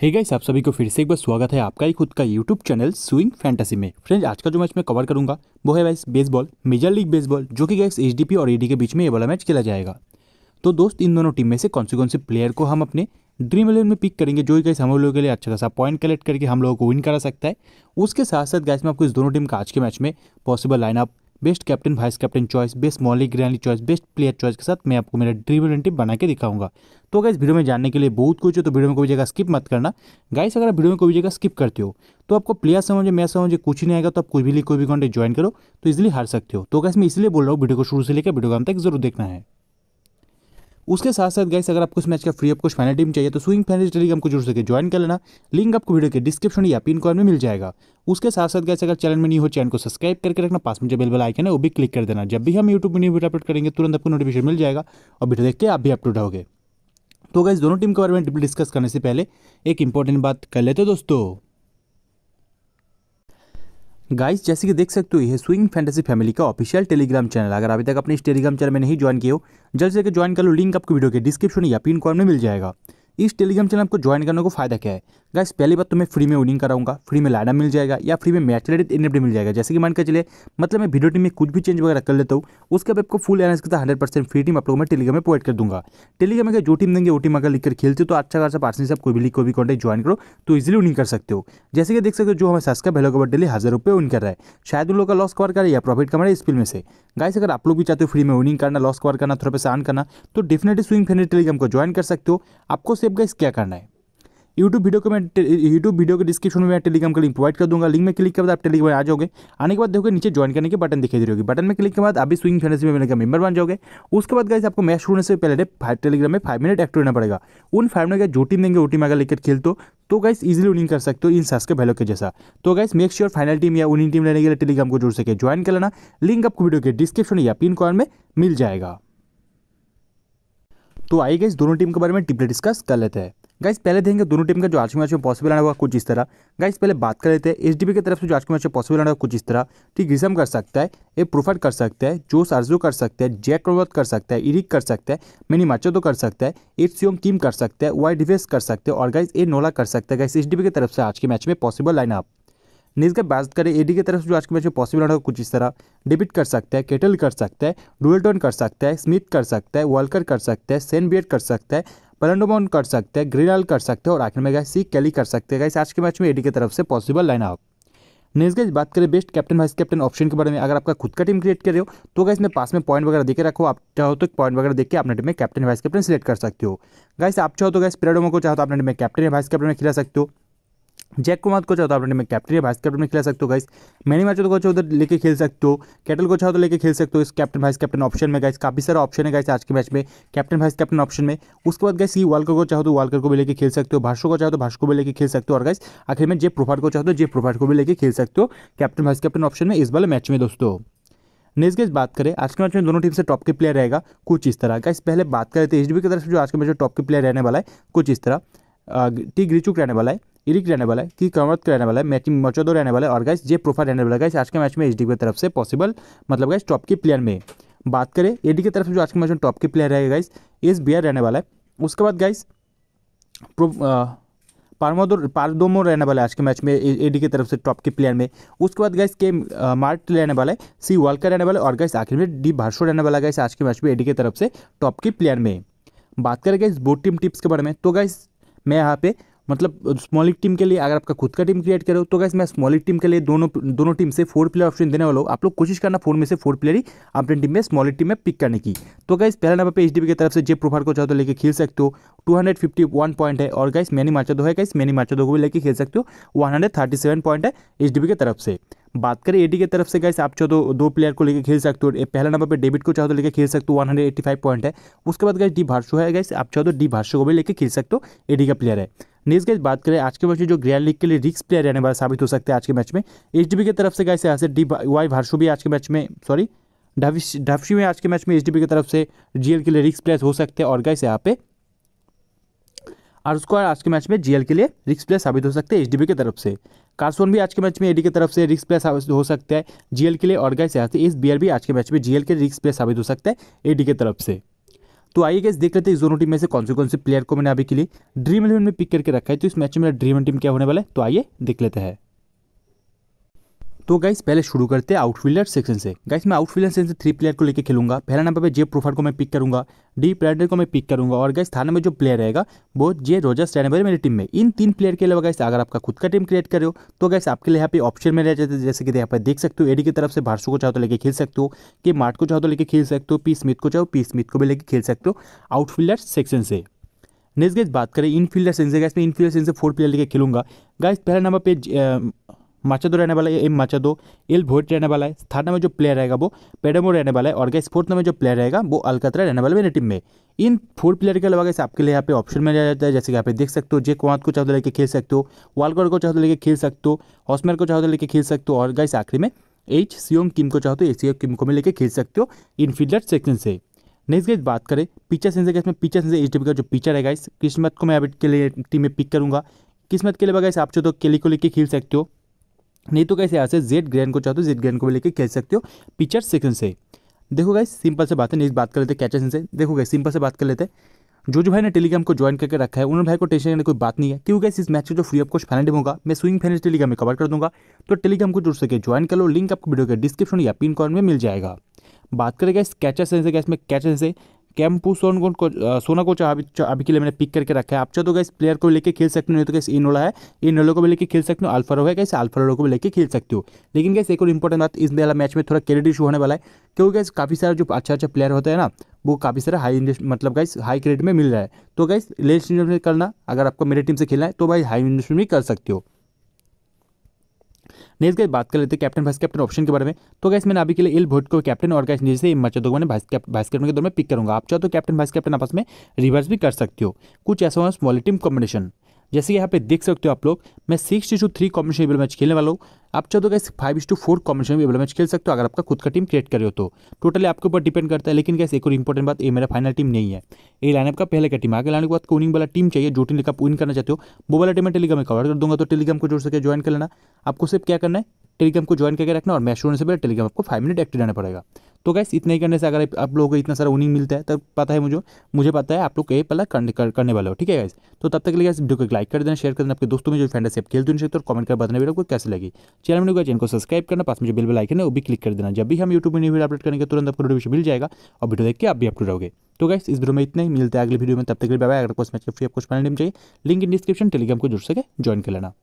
हे hey guys आप सभी को फिर से एक बार स्वागत है आपका ही खुद का यूट्यूब चैनल स्विंग फैंटेसी में फ्रेंड्स आज का जो मैच मैं कवर करूंगा वो है वाइस बेसबॉल मेजर लीग बेसबॉल जो कि गाइस एचडीपी और ईडी के बीच में ये वाला मैच खेला जाएगा तो दोस्त इन दोनों टीम में से कौन से कौन से प्लेयर को हम अपने ड्रीम इलेवन में पिक करेंगे जो गाइस हम लोगों के लिए अच्छा खासा पॉइंट कलेक्ट करके हम लोगों को विन करा सकता है उसके साथ साथ गैस में आपको इस दोनों टीम का आज के मैच में possible lineup best captain vice captain choice best मॉली ग्रैंडली चॉइस बेस्ट प्लेयर चॉइस के साथ मैं आपको मेरा ड्रीम इलेवन टीम बना के दिखाऊंगा तो अगर इस वीडियो में जानने के लिए बहुत कुछ हो तो वीडियो में कोई जगह स्किप मत करना गाइस अगर वीडियो में कोई जगह स्किप करते हो तो आपको प्लेयर समझे मैं समझे कुछ नहीं आएगा तो आप कुछ भी कोई भी कॉन्टेंट ज्वाइन करो तो इजिली हार सकते हो तो गैस मैं इसलिए बोल रहा हूँ वीडियो को शुरू से लेकर वीडियो को अंत तक जरूर देखना है उसके साथ साथ गाइस अगर आपको इस मैच का फ्री अप कुछ फैनल टीम चाहिए तो स्विंग फैनल टेलीग्राम को जरूर से ज्वाइन कर लेना लिंक आपको वीडियो के डिस्क्रिप्शन या पिन कॉर्न में मिल जाएगा उसके साथ साथ गाइस अगर चैनल में नहीं हो चैनल को सब्सक्राइब करके रखना पास में जो बेल बेल आइकन है वो भी क्लिक कर देना जब भी हम यूट्यूब में वीडियो अपलोड करेंगे तुरंत आपको नोटिफिकेशन मिल जाएगा और वीडियो देख के आप भी अपलोड होगे तो गाइस दोनों टीम के बारे में डिस्कस करने से पहले एक इंपॉर्टेंट बात कर लेते दोस्तों गाइस जैसे कि देख सकते हो यह स्विंग फैंटेसी फैमिली का ऑफिशियल टेलीग्राम चैनल अगर अभी तक अपने इस टेलीग्राम चैनल में नहीं ज्वाइन किए हो जल्द से जल्द ज्वाइन कर लो लिंक आपको वीडियो के डिस्क्रिप्शन या पिन कॉर्न में मिल जाएगा इस टेलीग्राम चैनल आपको ज्वाइन करने को फायदा क्या है गाइस पहली बात तो मैं फ्री में विनिंग कराऊंगा फ्री में लाइडा मिल जाएगा या फ्री में मैच रेटेड एनएफडी मिल जाएगा जैसे कि मान के चले मतलब मैं वीडियो टीम में कुछ भी चेंज वगैरह कर लेता हूँ उसके बाद आपको फुल एनएस करता हंड्रेड परसेंट फ्री टीम आप लोगों में टेलीग्राम में प्रोवाइड कर दूंगा टेलीग्राम में जो टीम देंगे वो टीम अगर लिखकर खेलते हो तो अच्छा खासा आप कोई भी लिख कोई भी कॉन्टेक्ट ज्वाइन करो तो इजिली विनिंग कर सकते हो जैसे कि देख सकते हो जो हमारे सब्सक्राइब हेलो कबर डेली हज़ार रुपये विन कर रहा है शायद उन लोग का लॉस कवर कर या प्रॉफिट कमा रहा है इस फिल्म में से गाइस अगर आप लोग भी चाहते हो फ्री में विनिंग करना लॉस कवर करना थोड़ा पैसा आन करना तो डेफिनेटली स्विंग फेनेट टेलीग्राम को ज्वाइन कर सकते हो आपको स्टेप गाइस क्या करना है यूट्यूब वीडियो को मैं यूट्यूब वीडियो के डिस्क्रिप्शन में मैं टेलीग्राम का लिंक प्रोवाइड कर दूंगा लिंक में क्लिक के बाद आप टेलीग्राम आ जाओगे आने के बाद देखोगे नीचे ज्वाइन करने के बटन दिखाई दे रही होगी बटन में क्लिक के बाद अभी स्विंग फैनसी में मेरे का मेंबर बन जाओगे उसके बाद गाइस आपको मैच शुरू होने से पहले टेलीग्राम में फाइव मिनट एक्टिव रहना पड़ेगा उन फाइव मिनट का जो टीम देंगे वो टीम अगर लेकर खेल तो तो गाइस इजीली विनिंग कर सकते हो इन सास के भैलो के जैसा तो guys make sure final team या विनिंग टीम लेने के लिए टेलीग्राम को जुड़ सके ज्वाइन कर लेना लिंक आपको वीडियो के डिस्क्रिप्शन या पिन कॉर्न में मिल जाएगा तो आई गई दोनों टीम के बारे में डिप्ली डिस्कस कर लेते हैं गाइस पहले देखेंगे दोनों टीम का जो आज के मैच में पॉसिबल आना होगा कुछ इस तरह गाइस पहले बात कर लेते हैं एच की तरफ से जो आज के मैच में पॉसिबल आना होगा कुछ इस तरह ठीक रिसम कर सकता है ए प्रोफर्ट कर सकता है जोस आरजू कर सकता है जैक रोवत कर सकता है इरिक कर सकता है मिनी तो कर सकता है एट सियोंग किम कर सकता है वाई डिफेस कर सकते हैं और गाइस ए नोला कर सकता है गाइस एच की तरफ से आज के मैच में पॉसिबल लाइन नीज़ का बात करें एडी की तरफ से जो आज के मैच में पॉसिबल होना कुछ इस तरह डिबिट कर सकता है केटल कर सकता है डुएलटन कर सकता है स्मिथ कर सकता है वॉलकर कर सकता है सेन बियड कर सकता है पलंडोमोन कर सकते हैं ग्रीनल कर सकते हैं और आखिर में गए सी कैली कर सकते हैं गाइस आज के मैच में एडी की तरफ से possible line out next guys बात करें best captain vice captain option के बारे में अगर आपका खुद का टीम क्रिएट कर रहे हो तो गाइस में पास में पॉइंट वगैरह देखे रखो आप चाहो तो पॉइंट वगैरह देख के अपने टीम में कैप्टन वाइस कैप्टन सिलेक्ट कर सकते हो गाइस आप चाहो तो गाइस पेराडोमो को चाहो तो अपने टीम में कैप्टन या वाइस कैप्टन में खिला सकते हो जैक को मत को चाहो तो आप अपने में कैप्टन या वाइस कैप्टन में खेला सकते हो गाइस मैनी मैच तो को चाहो उधर लेके खेल सकते हो कैटल को चाहो तो लेके खेल सकते हो इस कैप्टन वाइस कैप्टन ऑप्शन में गाइस काफी सारा ऑप्शन है गाइस आज के मैच में कैप्टन वाइस कैप्टन ऑप्शन में उसके बाद गाइस ये वालकर को चाहो तो वालकर को भी लेकर खेल सकते हो भाषो को चाहो तो भाषो को भी लेके खेल सकते हो और गाइस आखिर में जे प्रोफाट को चाहो तो जे प्रोफाट को भी लेके खेल सकते हो कैप्टन वाइस कैप्टन ऑप्शन में इस वाले मैच में दोस्तों नेक्स्ट गैस बात करें आज के मैच में दोनों टीम से टॉप के प्लेयर रहेगा कुछ इस तरह गाइस पहले बात करें तो एच की तरफ से जो आज के मैच में टॉप के प्लेयर रहने वाला है कुछ इस तरह टी ग्रीचुक रहने वाला है इरिक रहने वाला है की कमर का रहने वाला है मैचिंग मचोदो रहने वाला है और गाइस जे प्रोफाइल रहने वाला गाइस आज के मैच में एच की तरफ से पॉसिबल मतलब गाइस टॉप के प्लेयर में बात करें एडी की तरफ से जो आज के मैच में टॉप के प्लेयर रहेगा गाइस एस बी रहने वाला है उसके बाद गाइस प्रो पारमोदो पारदोमो रहने वाला है आज के मैच में एडी की तरफ से टॉप के प्लेयर में उसके बाद गाइस के मार्ट रहने वाला है सी का रहने वाला है और गाइस आखिर में डी भारसो रहने वाला है गाइस आज के मैच में एडी की तरफ से टॉप के प्लेयर में बात करें गाइस बोट टीम टिप्स के बारे में तो गाइस मैं यहाँ पे मतलब स्मॉल टीम के लिए अगर आपका खुद का टीम क्रिएट करो तो गैस मैं स्मॉल टीम के लिए दोनों दोनों टीम से फोर प्लेयर ऑप्शन देने वाला हूँ आप लोग कोशिश करना फोर में से फोर प्लेयर ही अपने टीम में स्मॉल टीम में पिक करने की तो गैस पहला नंबर पर एच की तरफ से जे प्रोफाइल को चाहो तो लेकर खेल सकते हो two hundred fifty one point है और गैस मैनी मार्चा दो है गैस मैनी मार्चा दो को भी लेकर खेल सकते हो one hundred thirty seven point है एच की तरफ से बात करें एडी की तरफ से गैस आप चाहो तो दो प्लेयर को लेकर खेल सकते हो पहला नंबर पर डेविड को चाहो तो लेकर खेल सकते हो वन पॉइंट है उसके बाद गैस डी भारसो है गैस आप चाहो तो डी भारसो को भी लेकर खेल सकते हो एडी का प्लेयर है नेक्स गैस बात करें आज के मैच में जो ग्रैंड लीग के लिए रिक्स प्लेयर रहने वाला साबित हो सकते हैं आज के मैच में एच की तरफ से गैस यहाँ से डी वाई भारसो भी आज के मैच में सॉरी ढाफी में आज के मैच में एच की तरफ से जीएल के लिए रिक्स प्लेयर हो सकते हैं और गैस यहाँ पे और उसको आज के मैच में जीएल के लिए रिक्स प्लेयर साबित हो सकते हैं एच की तरफ से कार्सोन भी आज के मैच में एडी की तरफ से रिक्स प्लेयर साबित हो सकता है जीएल के लिए और गए यहाँ से इस बियर भी आज के मैच में जीएल के रिक्स प्लेयर साबित हो सकता है एडी की तरफ से तो आइए गैस देख लेते हैं इस दोनों टीम में से कौन से कौन से प्लेयर को मैंने अभी के लिए ड्रीम इलेवन में पिक करके रखा है तो इस मैच में ड्रीम टीम क्या होने वाला है तो आइए देख लेते हैं तो गाइस पहले शुरू करते हैं आउटफील्डर सेक्शन से गाइस मैं आउटफील्डर सेक्शन से थ्री प्लेयर को लेकर खेलूंगा पहला नंबर पे जे प्रोफाइल को मैं पिक करूंगा डी प्लेडर को मैं पिक करूंगा और गाइस थाने में जो प्लेयर रहेगा वो जे रोजर स्टैंडबर मेरी टीम में इन तीन प्लेयर के अलावा गाइस अगर आपका खुद का टीम क्रिएट करो हो तो गाइस आपके लिए यहाँ पे ऑप्शन में रह जाते जैसे कि यहाँ पर देख सकते हो एडी की तरफ से भारसू को चाहो तो लेके खेल सकते हो कि मार्ट को चाहो तो लेके खेल सकते हो पी स्मिथ को चाहो पी स्मिथ को भी लेके खेल सकते हो आउटफील्डर सेक्शन से नेक्स्ट गाइस बात करें इनफील्डर सेंस से गाइस मैं इनफील्डर सेंस से फोर प्लेयर लेके खेलूंगा गाइस पहला नंबर पे माचादो रहने वाला है एम माचादो एल भोट रहने वाला है थर्ड नंबर जो प्लेयर रहेगा वो पेडमो रहने वाला है और गैस फोर्थ नंबर जो प्लेयर रहेगा वो अलकतरा रहने वाला है मेरी टीम में इन फोर प्लेयर के अलावा गैस आपके लिए यहाँ पे ऑप्शन में जाता है जैसे कि आप देख सकते हो जे कुमार को चाहो लेके खेल सकते हो वालकर को चाहो लेके खेल सकते हो हॉस्मेर को चौदह लेके खेल सकते हो और गैस आखिरी में एच सीओम किम को चाहो तो एच किम को में लेके खेल सकते हो इन फील्डर सेक्शन से नेक्स्ट गाइस बात करें पिचर सेंसर गैस में पिचर सेंसर एच का जो पिचर है गाइस किस्मत को मैं अभी के लिए टीम में पिक करूंगा किस्मत के लिए गाइस आप चाहो तो केली को लेके खेल सकते हो नहीं तो कैसे यहाँ से जेड ग्रेन को चाहते हो जेड ग्रेन को भी लेकर खेल सकते हो पिक्चर सेक्शन से देखो गाइस सिंपल से बात है नेक्स्ट बात कर लेते हैं कैचर से देखो गाइस सिंपल से बात कर लेते हैं जो जो भाई ने टेलीग्राम को ज्वाइन करके रखा है उन्होंने भाई को टेंशन करने कोई बात नहीं है क्योंकि इस मैच का जो फ्री ऑफ कॉस्ट फाइनल होगा मैं स्विंग फाइनल टेलीग्राम में कवर कर दूंगा तो टेलीग्राम को जुड़ सके ज्वाइन कर लो लिंक आपको वीडियो के डिस्क्रिप्शन या पिन कॉर्न में मिल जाएगा बात करेगा इस कैचर से गैस में कैचर से कैंपू सोन को सोना को अभी अभी के लिए मैंने पिक करके रखा है आप चाहे तो गए प्लेयर को लेकर खेल सकते हो नहीं तो कैसे इनोला है इनोलो को भी लेकर खेल सकते हो अल्फारो है कैसे अल्फा अल्फारो को भी लेकर खेल सकते हो लेकिन कैसे एक और इंपॉर्टेंट बात इस वाला मैच में थोड़ा क्रेडिट इशू होने वाला है क्योंकि कैसे काफ़ी सारा जो अच्छा अच्छा प्लेयर होता है ना वो काफ़ी सारा हाई इन्वेस्ट मतलब गाइस हाई क्रेडिट में मिल रहा है तो गाइस लेट इन्वेस्टमेंट करना अगर आपको मेरे टीम से खेलना है तो भाई हाई इन्वेस्टमेंट भी कर सकते हो नेक्स्ट गैस बात कर लेते हैं कैप्टन वाइस कैप्टन ऑप्शन के बारे में तो गैस मैंने अभी के लिए इल भोट को कैप्टन और गैस नीचे से मैंने वाइस कैप्टन के दौर में पिक करूंगा आप चाहो तो कैप्टन वाइस कैप्टन आपस में रिवर्स भी कर सकते हो कुछ ऐसा हो स्मॉल टीम कॉम्बिनेशन जैसे कि यहाँ पे देख सकते हो आप लोग मैं सिक्स टू थ्री कॉम्बिनेशन में मैच खेलने वाला हूँ आप चाहो तो कैसे फाइव टू फोर कॉम्बिनेशन में मैच खेल सकते हो अगर आपका खुद का टीम क्रिएट करे हो तो टोटली आपके ऊपर डिपेंड करता है लेकिन कैसे एक और इंपॉर्टेंट बात ये मेरा फाइनल टीम नहीं है ये लाइनअप का पहले का टीम आगे लाने के बाद कोनिंग वाला टीम चाहिए जो टीम आप विन करना चाहते हो वो वाला टीम मैं टेलीग्राम में कवर कर दूंगा तो टेलीग्राम को जोड़ सके ज्वाइन कर लेना आपको सिर्फ क्या करना है टेलीग्राम को ज्वाइन करके रखना और मैच होने से पहले टेलीग्राम आपको फाइव मिनट एक्टिव रहना पड़ेगा तो गैस इतना ही करने से अगर आप लोगों को इतना सारा ओनिंग मिलता है तब पता है मुझे मुझे पता है आप लोग कहीं पहला करने, कर, करने वाले हो ठीक है गैस तो तब तक के लिए गैस वीडियो को लाइक कर देना शेयर कर देना आपके दोस्तों में जो फैंटेसी आप खेलते हैं और कमेंट कर बताने वीडियो को कैसे लगी चैनल में गैस इनको सब्सक्राइब करना पास में जो बिल आइकन है वो भी क्लिक कर देना जब भी हम यूट्यूब में न्यू वीडियो अपलोड करेंगे तुरंत आपको नोटिफिकेशन मिल जाएगा और वीडियो देख के आप भी अपलोड रहोगे तो गैस इस वीडियो में इतना ही मिलता है अगली वीडियो में तब तक के लिए बाय अगर कुछ मैच का फ्री आपको चाहिए लिंक इन डिस्क्रिप्शन टेलीग्राम को जुड़ सके ज्वाइन कर लेना